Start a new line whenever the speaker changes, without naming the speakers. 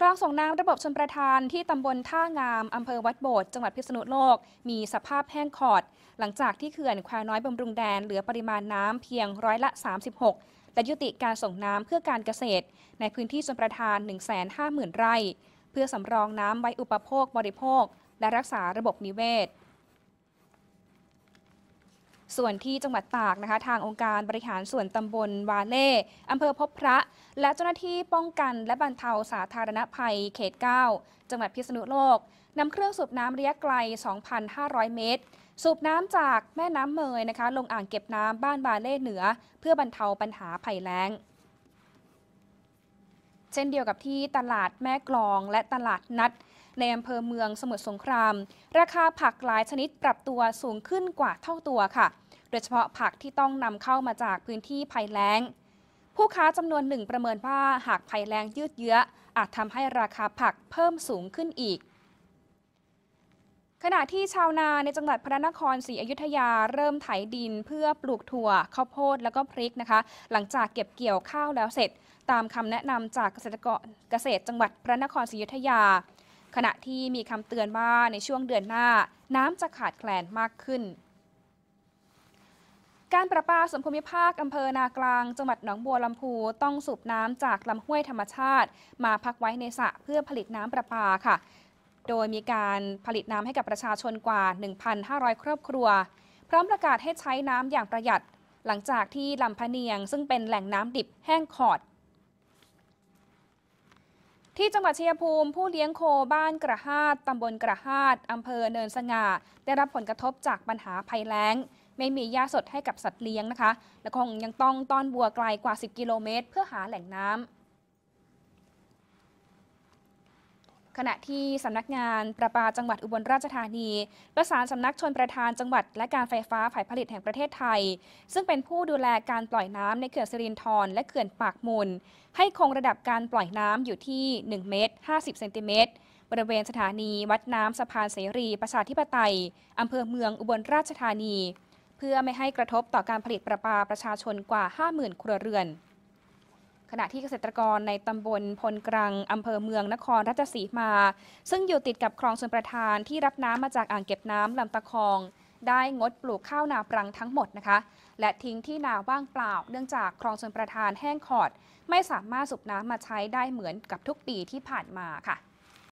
คลองส่งน้ำระบบชนประทานที่ตำบลท่างามอำเภอวัดโบดจังหวัดพิษณุโลก มีสภาพแห้งขอด หลังจากที่เขื่อนควายน้อยบำรุงแดนเหลือปริมาณน้ำเพียงร้อยละ 36 และยุติการส่งน้ำเพื่อการเกษตรในพื้นที่ชนประทาน 150,000 ไร่ เพื่อสำรองน้ำไว้อุปโภคบริโภคและรักษาระบบนิเวศส่วนที่จังหวัดตากนะคะทางองค์การบริหารส่วนตำบลวาเล่ อำเภอพบพระ และเจ้าหน้าที่ป้องกันและบรรเทาสาธารณภัยเขต9จังหวัดพิษณุโลกนำเครื่องสูบน้ำระยะไกล 2,500 เมตรสูบน้ำจากแม่น้ำเมยนะคะลงอ่างเก็บน้ำบ้านบาเล่เหนือ เพื่อบรรเทาปัญหาภัยแล้งช่นเดียวกับที่ตลาดแม่กลองและตลาดนัดในอำเภอเมืองสมุทรสงคราม ราคาผักหลายชนิดปรับตัวสูงขึ้นกว่าเท่าตัวค่ะ โดยเฉพาะผักที่ต้องนำเข้ามาจากพื้นที่ภัยแล้ง ผู้ค้าจำนวนหนึ่งประเมินว่า หากภัยแล้งยืดเยื้ออาจทำให้ราคาผักเพิ่มสูงขึ้นอีกขณะที่ชาวนาในจังหวัดพระนครศรีอยุธยาเริ่มไถดิน เพื่อปลูกถั่วข้าวโพดแล้วก็พริกนะคะ หลังจากเก็บเกี่ยวข้าวแล้วเสร็จตามคำแนะนำจากเกษตรกรเกษตร จังหวัดพระนครศรีอยุธยา ขณะที่มีคำเตือนว่าในช่วงเดือนหน้า น้ำจะขาดแคลนมากขึ้น การประปาส่วนภูมิภาคอำเภอนากลาง จังหวัดหนองบัวลำพูต้องสูบน้ำจากลำห้วยธรรมชาติ มาพักไว้ในสระเพื่อผลิตน้ำประปาค่ะโดยมีการผลิตน้ำให้กับประชาชนกว่า 1,500 ครอบครัว พร้อมประกาศให้ใช้น้ำอย่างประหยัด หลังจากที่ลำพะเนียงซึ่งเป็นแหล่งน้ำดิบแห้งขอด ที่จังหวัดเชียภูมิ ผู้เลี้ยงโคบ้านกระหาดตำบลกระหาดอำเภอเนินสง่า ได้รับผลกระทบจากปัญหาภัยแล้งไม่มีหญ้าสดให้กับสัตว์เลี้ยงนะคะ และคงยังต้องต้อนวัวไกลกว่า 10 กิโลเมตร เพื่อหาแหล่งน้ำขณะที่สำนักงานประปาจังหวัดอุบลราชธานี ประสานสำนักชนประธานจังหวัดและการไฟฟ้าฝ่ายผลิตแห่งประเทศไทย ซึ่งเป็นผู้ดูแลการปล่อยน้ำในเขื่อนสิรินธรและเขื่อนปากมูลให้คงระดับการปล่อยน้ำอยู่ที่1เมตร50 เซนติเมตร บริเวณสถานีวัดน้ำสะพานเสรีประชาธิปไตยอำเภอเมืองอุบลราชธานีเพื่อไม่ให้กระทบต่อการผลิตประปาประชาชนกว่า50,000ครัวเรือนขณะที่เกษตรกรในตำบลพลกรังอำเภอเมืองนครราชสีมา ซึ่งอยู่ติดกับคลองชนประทานที่รับน้ำมาจากอ่างเก็บน้ำลำตะคอง ได้งดปลูกข้าวนาปรังทั้งหมดนะคะ และทิ้งที่นาว่างเปล่า เนื่องจากคลองชนประทานแห้งขอดไม่สามารถสูบน้ำมาใช้ได้เหมือนกับทุกปีที่ผ่านมาค่ะ